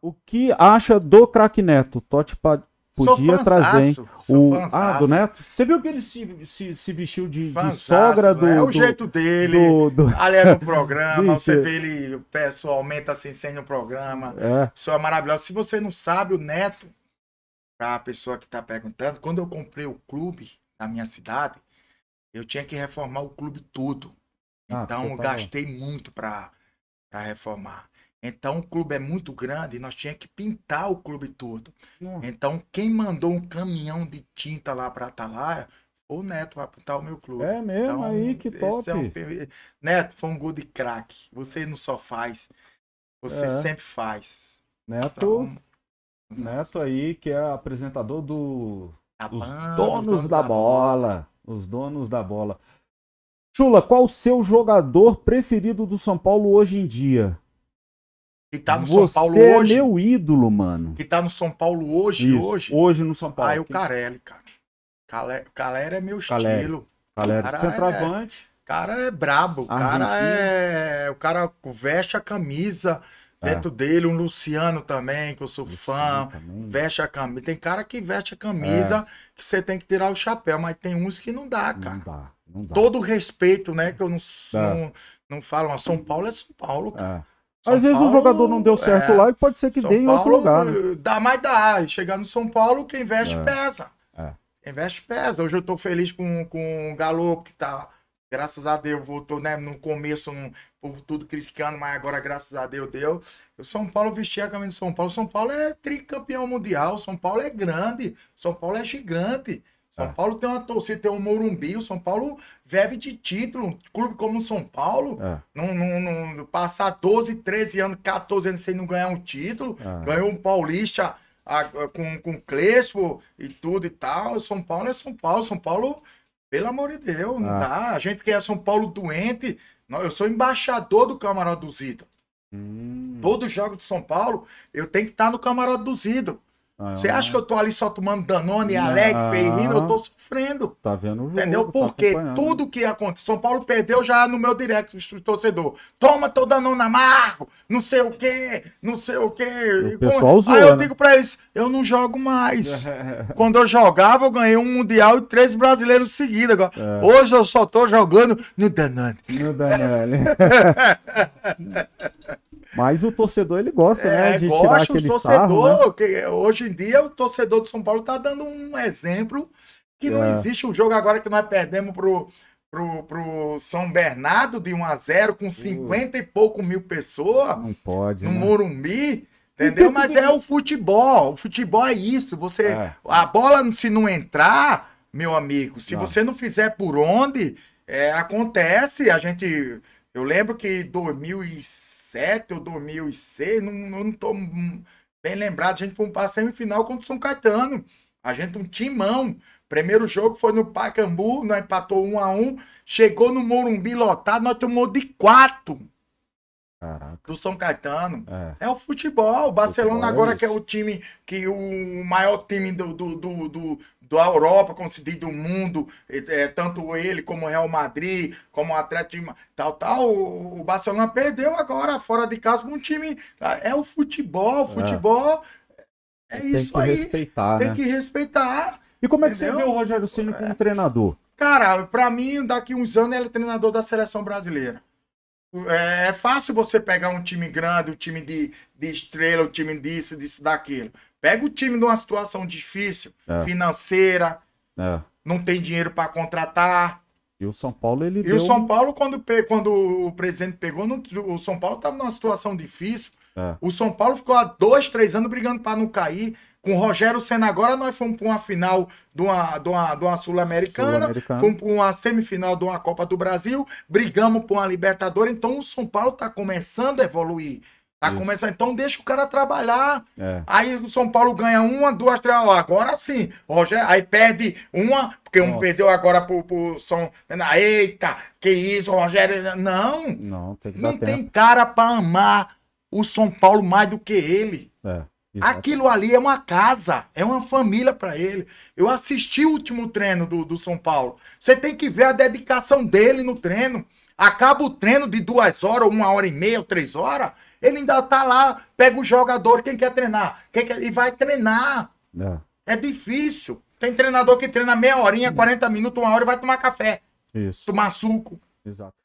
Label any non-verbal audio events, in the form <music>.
O que acha do craque Neto? Totti podia trazer, hein? O... Ah, do Neto? Você viu que ele se, se, se vestiu de, de sogra né? do. É o do, jeito dele. Do, do... <laughs> Ali é no <laughs> programa, você vê ele pessoalmente assim, sem no programa. É. Pessoa maravilhosa. Se você não sabe, o Neto, para a pessoa que está perguntando, quando eu comprei o clube na minha cidade, eu tinha que reformar o clube todo. Ah, então, ah, eu gastei muito para reformar. Então o clube é muito grande, nós tínhamos que pintar o clube todo. Nossa. Então quem mandou um caminhão de tinta lá para Atalaia foi o Neto para pintar o meu clube. É mesmo, então, aí que top. É um... Neto, foi um gol de craque. Você não só faz, você é. sempre faz. Neto, então, Neto aí que é apresentador do os banda, donos da, da bola. bola. Os donos da bola. Chula, qual o seu jogador preferido do São Paulo hoje em dia? Que tá no Você São Paulo hoje. Você é meu ídolo, mano. Que tá no São Paulo hoje, Isso, hoje. Hoje no São Paulo. Aí ah, o Carelli, cara. Calé, é meu estilo. Calera, é centroavante. O cara é brabo. O cara é. O cara veste a camisa é. dentro dele. Um Luciano também, que eu sou Luciano fã. Também. Veste a camisa. Tem cara que veste a camisa é. que você tem que tirar o chapéu, mas tem uns que não dá, cara. Não dá. Não dá. Todo respeito, né? Que eu não, é. não, não, falo. Mas São Paulo é São Paulo, cara. É. São Às vezes o jogador não deu certo é, lá e pode ser que São dê em Paulo, outro lugar. Né? Eh, dá mais dá. Chegar no São Paulo, quem investe é, pesa. É. Quem investe pesa. Hoje eu estou feliz com, com o Galo, que tá, graças a Deus, voltou, né? No começo, um povo tudo criticando, mas agora, graças a Deus, deu. O São Paulo vestia a camisa de São Paulo. São Paulo é tricampeão mundial. São Paulo é grande. São Paulo é gigante. São é. Paulo tem uma torcida, tem um Morumbi, o São Paulo vive de título. Um clube como o São Paulo, é. não, não, não, passar 12, 13 anos, 14 anos sem não ganhar um título, é. ganhou um paulista a, a, com, com Crespo e tudo e tal. São Paulo é São Paulo. São Paulo, pelo amor de Deus, não dá. A gente que é São Paulo doente, eu sou embaixador do Camarote dos Ídolos. Hum. Todo jogo de São Paulo, eu tenho que estar no Camarote dos Ídolos. Ah, é Você acha que eu tô ali só tomando Danone, alegre, ah, ferrino? Eu tô sofrendo. Tá vendo o jogo. Entendeu? Porque tá tudo que acontece. São Paulo perdeu já no meu direct, o torcedor. Toma teu Danone amargo, não sei o quê, não sei o quê. O pessoal é? zoa, Aí eu né? digo pra eles, eu não jogo mais. <laughs> Quando eu jogava, eu ganhei um Mundial e três brasileiros seguidos. Agora, é. Hoje eu só tô jogando no Danone. No Danone. <laughs> Mas o torcedor, ele gosta, né, é, né? De gosta, tirar aquele torcedor, sarro, né? que Hoje em dia, o torcedor de São Paulo está dando um exemplo que é. não existe um jogo agora que nós perdemos pro, pro, pro São Bernardo de 1 a 0 com 50 uh. e pouco mil pessoas. Não pode, No né? Morumbi. Entendeu? Mas é o futebol. O futebol é isso. Você, é. A bola, se não entrar, meu amigo, se não. você não fizer por onde, é, acontece. A gente eu lembro que 2007 ou 2006, não, não tô bem lembrado, a gente foi para a semifinal contra o São Caetano. A gente um timão. Primeiro jogo foi no Pacambu, nós empatou um a um, chegou no Morumbi lotado, nós tomou de quatro. Caraca. Do São Caetano. É, é o futebol. O Barcelona futebol é agora que é o time, que o maior time do, do, do, do, da Europa, como se diz, do mundo, é, tanto ele como o Real Madrid, como o Atlético, tal, tal. O, o, Barcelona perdeu agora, fora de casa, com um time. Tá, é o futebol, o é. futebol. É, é isso aí. Tem que aí, respeitar. Tem né? que respeitar. E como é que entendeu? você vê o Rogério Ceni como é. treinador? Cara, para mim, daqui uns anos ele é treinador da seleção brasileira. É, é fácil você pegar um time grande, um time de, de estrela, um time disso, disso, daquilo. Pega o time numa situação difícil, é. financeira, é. não tem dinheiro para contratar. E o São Paulo, ele. E deu... o São Paulo, quando, quando o presidente pegou, não, o São Paulo estava numa situação difícil. É. O São Paulo ficou há dois, três anos brigando para não cair. Com o Rogério Senna agora, nós fomos para uma final de uma, de uma, de uma Sul-Americana, Sul fomos para uma semifinal de uma Copa do Brasil, brigamos para uma Libertadores. Então o São Paulo está começando a evoluir. Tá começando, então deixa o cara trabalhar. É. Aí o São Paulo ganha uma, duas, três. Ó, agora sim, Rogério. Aí perde uma, porque Nossa. um perdeu agora pro, pro São. Eita, que isso, Rogério. Não. Não, tem, não tem cara pra amar o São Paulo mais do que ele. É, Aquilo ali é uma casa, é uma família para ele. Eu assisti o último treino do, do São Paulo. Você tem que ver a dedicação dele no treino. Acaba o treino de duas horas, uma hora e meia, ou três horas, ele ainda tá lá, pega o jogador, quem quer treinar? Quem quer... E vai treinar. É. é difícil. Tem treinador que treina meia horinha, 40 minutos, uma hora e vai tomar café. Isso. Tomar suco. Exato.